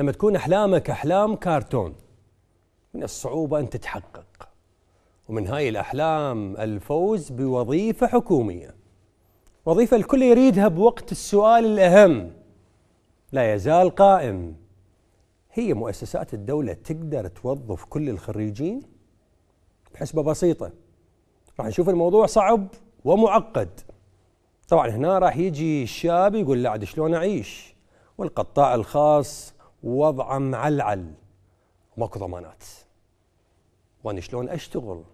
لما تكون أحلامك أحلام كارتون من الصعوبة أن تتحقق ومن هاي الأحلام الفوز بوظيفة حكومية وظيفة الكل يريدها بوقت السؤال الأهم لا يزال قائم هي مؤسسات الدولة تقدر توظف كل الخريجين بحسبة بسيطة راح نشوف الموضوع صعب ومعقد طبعا هنا راح يجي الشاب يقول لا عاد شلون أعيش والقطاع الخاص وضعه معلعل ماكو ضمانات وانا شلون اشتغل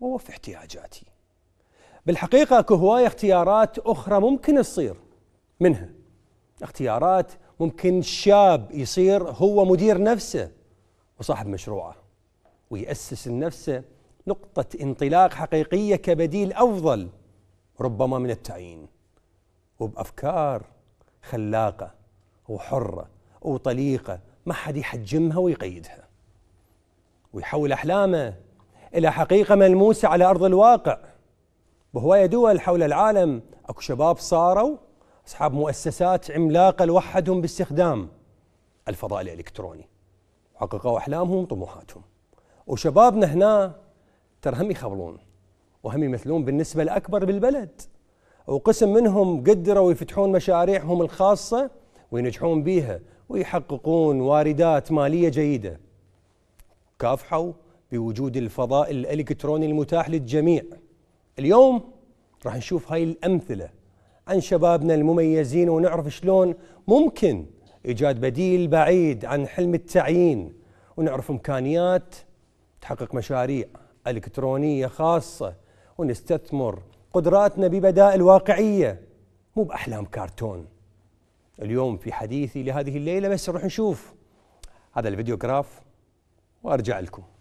واوفي احتياجاتي بالحقيقه اكو هوايه اختيارات اخرى ممكن تصير منها اختيارات ممكن شاب يصير هو مدير نفسه وصاحب مشروعه ويأسس لنفسه نقطة انطلاق حقيقية كبديل أفضل ربما من التعيين وبأفكار خلاقة وحرة وطليقة ما حد يحجمها ويقيدها ويحول أحلامه إلى حقيقة ملموسة على أرض الواقع بهواية دول حول العالم أكو شباب صاروا أصحاب مؤسسات عملاقة لوحدهم باستخدام الفضاء الإلكتروني حققوا أحلامهم وطموحاتهم وشبابنا هنا ترى هم يخبلون وهم يمثلون بالنسبة الأكبر بالبلد وقسم منهم قدروا يفتحون مشاريعهم الخاصة وينجحون بيها ويحققون واردات مالية جيدة كافحوا بوجود الفضاء الإلكتروني المتاح للجميع اليوم راح نشوف هاي الأمثلة عن شبابنا المميزين ونعرف شلون ممكن إيجاد بديل بعيد عن حلم التعيين ونعرف إمكانيات تحقق مشاريع إلكترونية خاصة ونستثمر قدراتنا ببدائل واقعية مو بأحلام كرتون اليوم في حديثي لهذه الليلة بس نروح نشوف هذا الفيديو جراف وأرجع لكم